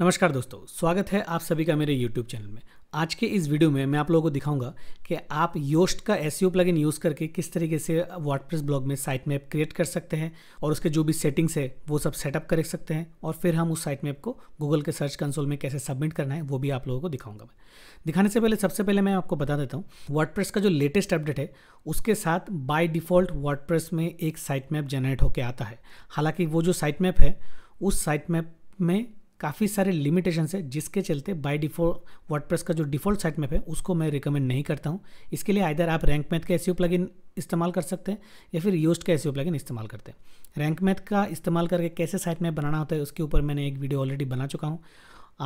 नमस्कार दोस्तों स्वागत है आप सभी का मेरे YouTube चैनल में आज के इस वीडियो में मैं आप लोगों को दिखाऊंगा कि आप योस्ट का एस प्लगइन यूज़ करके किस तरीके से वाटप्रेस ब्लॉग में साइट मैप क्रिएट कर सकते हैं और उसके जो भी सेटिंग्स है वो सब सेटअप कर सकते हैं और फिर हम उस साइट मैप को गूगल के सर्च कंसोल में कैसे सबमिट करना है वो भी आप लोगों को दिखाऊंगा मैं दिखाने से पहले सबसे पहले मैं आपको बता देता हूँ वर्डप्रेस का जो लेटेस्ट अपडेट है उसके साथ बाय डिफ़ॉल्ट वर्डप्रेस में एक साइट मैप जनरेट होकर आता है हालाँकि वो जो साइट मैप है उस साइट मैप में काफ़ी सारे लिमिटेशंस है जिसके चलते बाय डिफॉल्ट वर्डप्रेस का जो डिफ़ॉल्ट साइट मैप है उसको मैं रिकमेंड नहीं करता हूँ इसके लिए आइधर आप रैंक मैथ का एस प्लगइन इस्तेमाल कर सकते हैं या फिर यूस्ट का एस प्लगइन इस्तेमाल करते हैं रैंक मैथ का इस्तेमाल करके कैसे साइट मैप बनाना होता है उसके ऊपर मैंने एक वीडियो ऑलरेडी बना चुका हूँ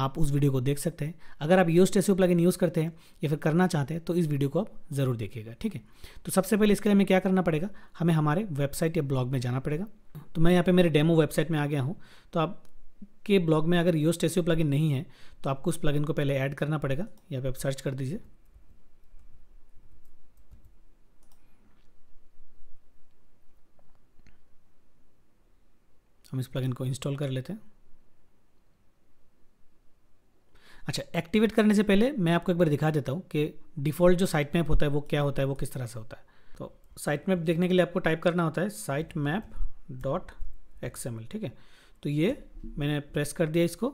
आप उस वीडियो को देख सकते हैं अगर आप यूस्ट एस प्लगइन यूज़ करते हैं या फिर करना चाहते हैं तो इस वीडियो को आप ज़रूर देखिएगा ठीक है तो सबसे पहले इसके लिए हमें क्या करना पड़ेगा हमें हमारे वेबसाइट या ब्लॉग में जाना पड़ेगा तो मैं यहाँ पे मेरे डेमो वेबसाइट में आ गया हूँ तो आप के ब्लॉग में अगर योस्ट एस प्लगइन नहीं है तो आपको उस प्लगइन को पहले ऐड करना पड़ेगा यहाँ पे आप सर्च कर दीजिए हम इस प्लगइन को इंस्टॉल कर लेते हैं अच्छा एक्टिवेट करने से पहले मैं आपको एक बार दिखा देता हूँ कि डिफ़ॉल्ट जो साइट मैप होता है वो क्या होता है वो किस तरह से होता है तो साइट मैप देखने के लिए आपको टाइप करना होता है साइट मैप डॉट एक्स ठीक है तो ये मैंने प्रेस कर दिया इसको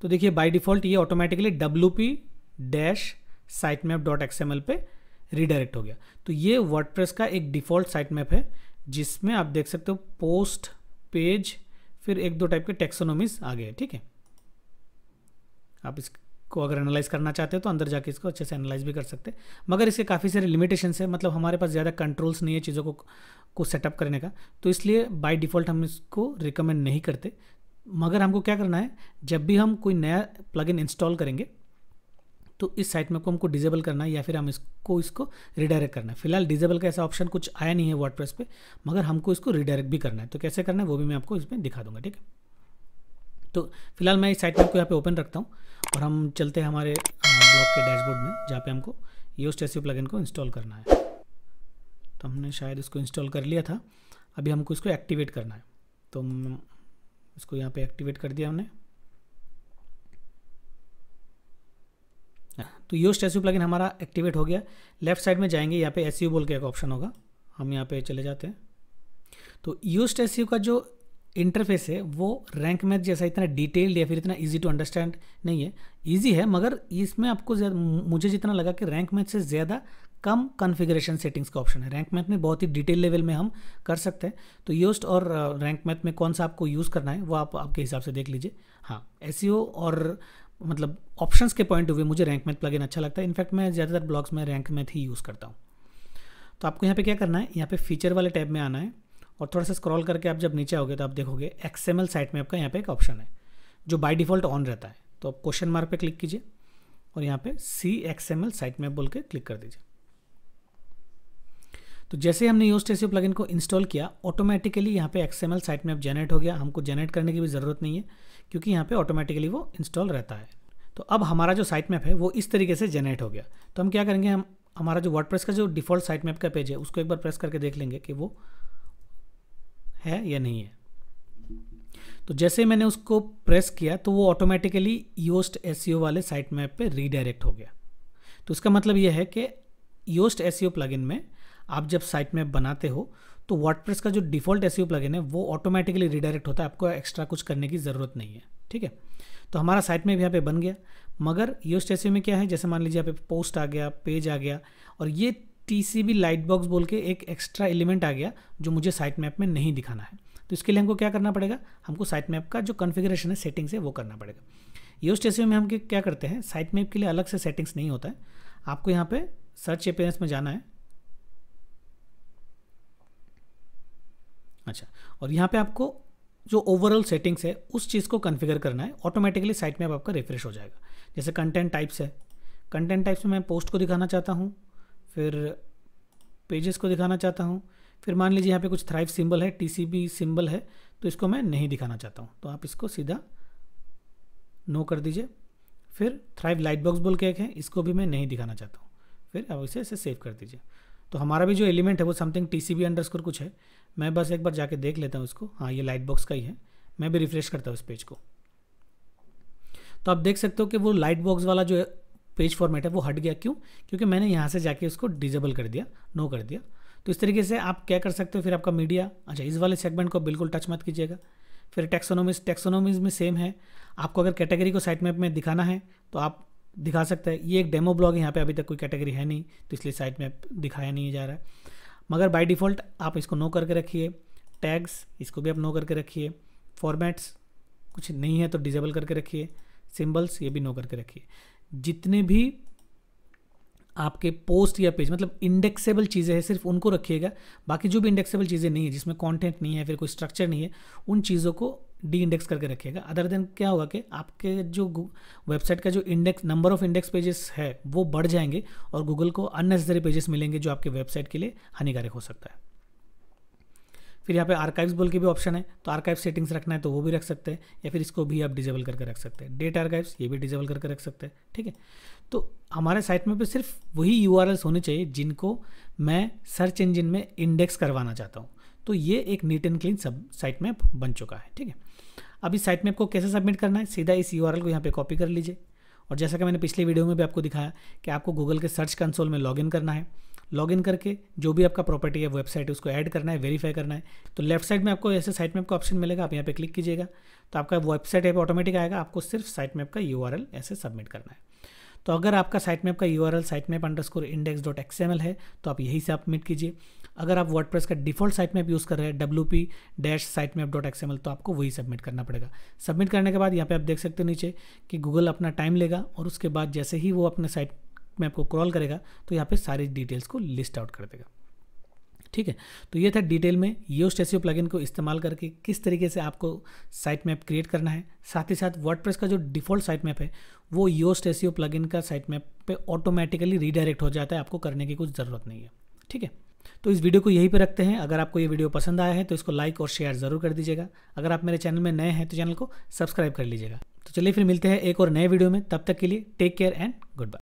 तो देखिए बाय डिफ़ॉल्ट ये automatically W P dash site map dot XML पे रिडायरेक्ट हो गया तो ये वर्डप्रेस का एक डिफ़ॉल्ट साइट मैप है जिसमें आप देख सकते हो पोस्ट पेज फिर एक दो टाइप के टेक्सोनोमीज आ गए ठीक है आप इस को अगर एनालाइज करना चाहते हो तो अंदर जाके इसको अच्छे से एनालाइज भी कर सकते हैं मगर इसके काफ़ी सारे लिमिटेशन है मतलब हमारे पास ज़्यादा कंट्रोल्स नहीं है चीज़ों को को सेटअप करने का तो इसलिए बाय डिफ़ॉल्ट हम इसको रिकमेंड नहीं करते मगर हमको क्या करना है जब भी हम कोई नया प्लगइन इंस्टॉल करेंगे तो इस साइट मैप को हमको डिजेबल करना है या फिर हम इसको इसको रिडायरेक्ट करना है फिलहाल डिजेबल का ऐसा ऑप्शन कुछ आया नहीं है वर्डप्रेस पे मगर हमको इसको रिडायरेक्ट भी करना है तो कैसे करना है वो भी मैं आपको इसमें दिखा दूंगा ठीक है तो फिलहाल मैं इस साइट मैप को यहाँ पे ओपन रखता हूँ और हम चलते हैं हमारे ब्लॉक के डैशबोर्ड में जहाँ पे हमको योस्ट एस प्लगइन को इंस्टॉल करना है तो हमने शायद इसको इंस्टॉल कर लिया था अभी हमको इसको एक्टिवेट करना है तो इसको यहाँ पे एक्टिवेट कर दिया हमने हाँ, तो योस्ट एस प्लगइन हमारा एक्टिवेट हो गया लेफ्ट साइड में जाएंगे यहाँ पे एस बोल के एक ऑप्शन होगा हम यहाँ पे चले जाते हैं तो यूस्ट एस का जो इंटरफेस है वो रैंक मैच जैसा इतना डिटेल्ड या फिर इतना इजी टू अंडरस्टैंड नहीं है इजी है मगर इसमें आपको मुझे जितना लगा कि रैंक मैच से ज़्यादा कम कॉन्फ़िगरेशन सेटिंग्स का ऑप्शन है रैंक मैथ में बहुत ही डिटेल लेवल में हम कर सकते हैं तो योस्ट और रैंक मैथ में कौन सा आपको यूज़ करना है वो आप आपके हिसाब से देख लीजिए हाँ एस e और मतलब ऑप्शंस के पॉइंट ऑफ व्यू मुझे रैंक मैथ प्लगइन अच्छा लगता है इनफैक्ट मैं ज़्यादातर ब्लॉग्स में रैंक मैथ ही यूज़ करता हूँ तो आपको यहाँ पे क्या करना है यहाँ पे फीचर वाले टैब में आना है और थोड़ा सा स्क्रॉल करके आप जब नीचे आओगे तो आप देखोगे एक्सएमएल साइट में आपका यहाँ पे एक ऑप्शन है जो बाय डिफ़ॉल्ट ऑन रहता है तो आप क्वेश्चन मार्क पे क्लिक कीजिए और यहाँ पे सी एक्सएमएल साइट मैप बोल के क्लिक कर दीजिए तो जैसे हमने यूज टेसियो प्लगइन को इंस्टॉल किया ऑटोमेटिकली यहाँ पे X M L site map generate हो गया हमको जनरेट करने की भी ज़रूरत नहीं है क्योंकि यहाँ पर ऑटोमेटिकली वो इंस्टॉल रहता है तो अब हमारा जो साइट मैप है वो इस तरीके से जनरेट हो गया तो हम क्या करेंगे हम हमारा जो वर्डप्रेस का जो डिफॉल्ट साइट मैप का पेज है उसको एक बार प्रेस करके देख लेंगे कि वो है या नहीं है तो जैसे मैंने उसको प्रेस किया तो वो ऑटोमेटिकली योस्ट एस वाले साइट मैप पे रीडायरेक्ट हो गया तो इसका मतलब यह है कि योस्ट एस प्लगइन में आप जब साइट मैप बनाते हो तो वर्डप्रेस का जो डिफ़ॉल्ट एस प्लगइन है वो ऑटोमेटिकली रीडायरेक्ट होता है आपको एक्स्ट्रा कुछ करने की ज़रूरत नहीं है ठीक है तो हमारा साइट मैप यहाँ पे बन गया मगर योस्ट एस e में क्या है जैसे मान लीजिए यहाँ पे पोस्ट आ गया पेज आ गया और ये T C B light box बोल के एक एक्स्ट्रा एलिमेंट आ गया जो मुझे साइट मैप में नहीं दिखाना है तो इसके लिए हमको क्या करना पड़ेगा हमको साइट मैप का जो कन्फिग्रेशन है सेटिंग्स है वो करना पड़ेगा यूज स्टेशन में हम क्या करते हैं साइट मैप के लिए अलग से सेटिंग्स नहीं होता है आपको यहाँ पे सर्च एपेरेंस में जाना है अच्छा और यहाँ पे आपको जो ओवरऑल सेटिंग्स है उस चीज़ को कन्फिगर करना है ऑटोमेटिकली साइट मैप आपका रिफ्रेश हो जाएगा जैसे कंटेंट टाइप्स है कंटेंट टाइप्स में मैं पोस्ट को दिखाना चाहता हूँ फिर पेजेस को दिखाना चाहता हूँ फिर मान लीजिए यहाँ पे कुछ थ्राइव सिंबल है टीसीबी सिंबल है तो इसको मैं नहीं दिखाना चाहता हूँ तो आप इसको सीधा नो कर दीजिए फिर थ्राइव लाइट बॉक्स बोल के एक है इसको भी मैं नहीं दिखाना चाहता हूँ फिर आप इसे ऐसे सेव कर दीजिए तो हमारा भी जो एलिमेंट है वो something T C B underscore कुछ है मैं बस एक बार जाके देख लेता हूँ इसको हाँ ये लाइट बॉक्स का ही है मैं भी रिफ्रेश करता हूँ इस पेज को तो आप देख सकते हो कि वो लाइट बॉक्स वाला जो पेज फॉर्मेट है वो हट गया क्यों क्योंकि मैंने यहाँ से जाके उसको डिजेबल कर दिया नो कर दिया तो इस तरीके से आप क्या कर सकते हो फिर आपका मीडिया अच्छा इस वाले सेगमेंट को बिल्कुल टच मत कीजिएगा फिर टेक्सोनोमीज टेक्सोनोमीज में सेम है आपको अगर कैटेगरी को साइट मैप में दिखाना है तो आप दिखा सकते हैं ये एक डेमो ब्लॉग यहाँ पे अभी तक कोई कैटेगरी है नहीं तो इसलिए साइट मैप दिखाया नहीं जा रहा है मगर बाय डिफ़ॉल्ट आप इसको नो करके रखिए टैग्स इसको भी आप नो करके रखिए फॉर्मेट्स कुछ नहीं है तो डिजेबल करके रखिए सिम्बल्स ये भी नो करके रखिए जितने भी आपके पोस्ट या पेज मतलब इंडेक्सेबल चीज़ें हैं सिर्फ उनको रखिएगा बाकी जो भी इंडेक्सेबल चीज़ें नहीं है जिसमें कंटेंट नहीं है फिर कोई स्ट्रक्चर नहीं है उन चीज़ों को डी इंडेक्स करके रखिएगा अदर देन क्या होगा कि आपके जो वेबसाइट का जो index number of index pages है वो बढ़ जाएंगे और गूगल को अननेसेसरी पेजेस मिलेंगे जो आपके वेबसाइट के लिए हानिकारक हो सकता है फिर यहाँ पे आर्काइव्स बोल के भी ऑप्शन है तो आर्काइव सेटिंग्स रखना है तो वो भी रख सकते हैं या फिर इसको भी आप डिजेबल करके रख सकते हैं डेट आर्काइव्स ये भी डिजेबल करके रख सकते हैं ठीक है तो हमारे साइट में पर सिर्फ वही यू होने चाहिए जिनको मैं सर्च इंजिन में इंडेक्स करवाना चाहता हूँ तो ये एक नीट एंड क्लीन सब साइट मैप बन चुका है ठीक है अब इस साइट मैप को कैसे सबमिट करना है सीधा इस यू को यहाँ पर कॉपी कर लीजिए और जैसा कि मैंने पिछले वीडियो में भी आपको दिखाया कि आपको गूगल के सर्च कंसोल में लॉगिन करना है लॉगिन करके जो भी आपका प्रॉपर्टी है वेबसाइट उसको ऐड करना है वेरीफाई करना है तो लेफ्ट साइड में आपको ऐसे साइट मैप का ऑप्शन मिलेगा आप यहाँ पे क्लिक कीजिएगा तो आपका वेबसाइट ऐप ऑटोमेटिक आएगा आपको सिर्फ साइट मैप का यू ऐसे सबमिट करना है तो अगर आपका साइट मैप का U R L site map underscore index dot X M L है तो आप यही से सबमिट कीजिए अगर आप वर्डप्रेस का डिफॉल्ट साइट मैप यूज़ कर रहे हैं W P dash site map dot X M L तो आपको वही सबमिट करना पड़ेगा सबमिट करने के बाद यहाँ पे आप देख सकते हो नीचे कि गूगल अपना टाइम लेगा और उसके बाद जैसे ही वो अपने साइट मैप को क्रॉल करेगा तो यहाँ पे सारी डिटेल्स को लिस्ट आउट कर देगा ठीक है तो ये था डिटेल में यो स्टेसियो प्लगइन को इस्तेमाल करके किस तरीके से आपको साइट मैप क्रिएट करना है साथ ही साथ वर्डप्रेस का जो डिफ़ॉल्ट साइट मैप है वो यो स्टेसियो प्लगइन का साइट मैप पे ऑटोमेटिकली रीडायरेक्ट हो जाता है आपको करने की कुछ ज़रूरत नहीं है ठीक है तो इस वीडियो को यहीं पर रखते हैं अगर आपको ये वीडियो पसंद आया है तो इसको लाइक और शेयर ज़रूर कर दीजिएगा अगर आप मेरे चैनल में नए हैं तो चैनल को सब्सक्राइब कर लीजिएगा तो चलिए फिर मिलते हैं एक और नए वीडियो में तब तक के लिए take care and good bye